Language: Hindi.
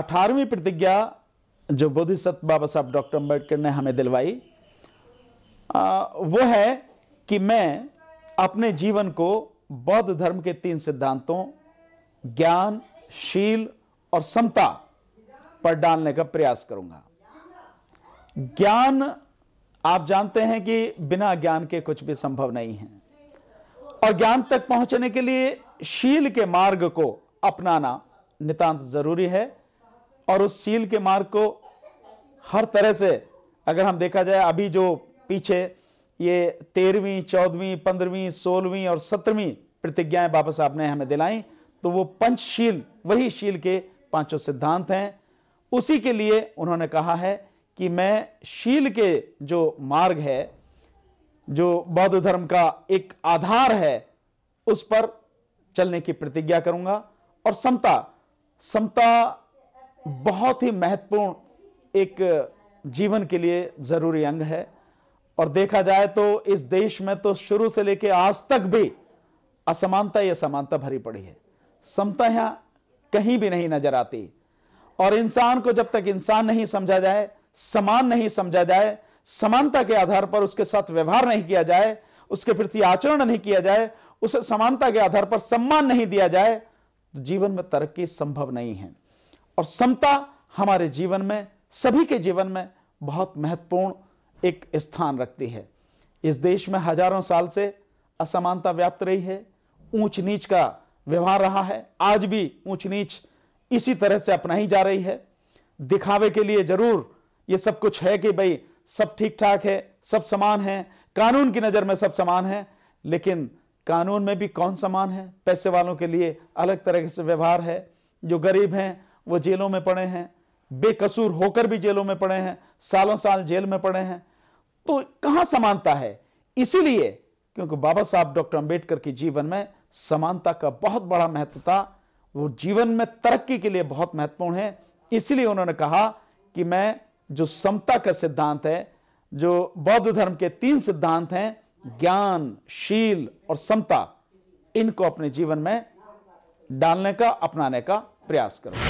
अठारहवीं प्रतिज्ञा जो बोधिसत्व बाबा साहब डॉक्टर अम्बेडकर ने हमें दिलवाई वो है कि मैं अपने जीवन को बौद्ध धर्म के तीन सिद्धांतों ज्ञान शील और समता पर डालने का प्रयास करूंगा ज्ञान आप जानते हैं कि बिना ज्ञान के कुछ भी संभव नहीं है और ज्ञान तक पहुंचने के लिए शील के मार्ग को अपनाना नितांत जरूरी है और उस सील के मार्ग को हर तरह से अगर हम देखा जाए अभी जो पीछे ये तेरहवीं चौदहवीं पंद्रहवीं सोलहवीं और सत्रहवीं प्रतिज्ञाएं बाबा साहब ने हमें दिलाई तो वो पंचशील वही शील के पांचों सिद्धांत हैं उसी के लिए उन्होंने कहा है कि मैं शील के जो मार्ग है जो बौद्ध धर्म का एक आधार है उस पर चलने की प्रतिज्ञा करूंगा और समता समता बहुत ही महत्वपूर्ण एक जीवन के लिए जरूरी अंग है और देखा जाए तो इस देश में तो शुरू से लेकर आज तक भी असमानता या समानता भरी पड़ी है समता यहां कहीं भी नहीं नजर आती और इंसान को जब तक इंसान नहीं समझा जाए समान नहीं समझा जाए समानता के आधार पर उसके साथ व्यवहार नहीं किया जाए उसके प्रति आचरण नहीं किया जाए उसे समानता के आधार पर सम्मान नहीं दिया जाए तो जीवन में तरक्की संभव नहीं है और समता हमारे जीवन में सभी के जीवन में बहुत महत्वपूर्ण एक स्थान रखती है इस देश में हजारों साल से असमानता व्याप्त रही है ऊंच नीच का व्यवहार रहा है आज भी ऊंच नीच इसी तरह से अपनाई जा रही है दिखावे के लिए जरूर ये सब कुछ है कि भाई सब ठीक ठाक है सब समान है कानून की नज़र में सब समान है लेकिन कानून में भी कौन समान है पैसे वालों के लिए अलग तरह से व्यवहार है जो गरीब हैं वो जेलों में पड़े हैं बेकसूर होकर भी जेलों में पड़े हैं सालों साल जेल में पड़े हैं तो कहां समानता है इसीलिए क्योंकि बाबा साहब डॉक्टर अंबेडकर के जीवन में समानता का बहुत बड़ा महत्व था वो जीवन में तरक्की के लिए बहुत महत्वपूर्ण है इसलिए उन्होंने कहा कि मैं जो समता का सिद्धांत है जो बौद्ध धर्म के तीन सिद्धांत हैं ज्ञान शील और समता इनको अपने जीवन में डालने का अपनाने का प्रयास करूं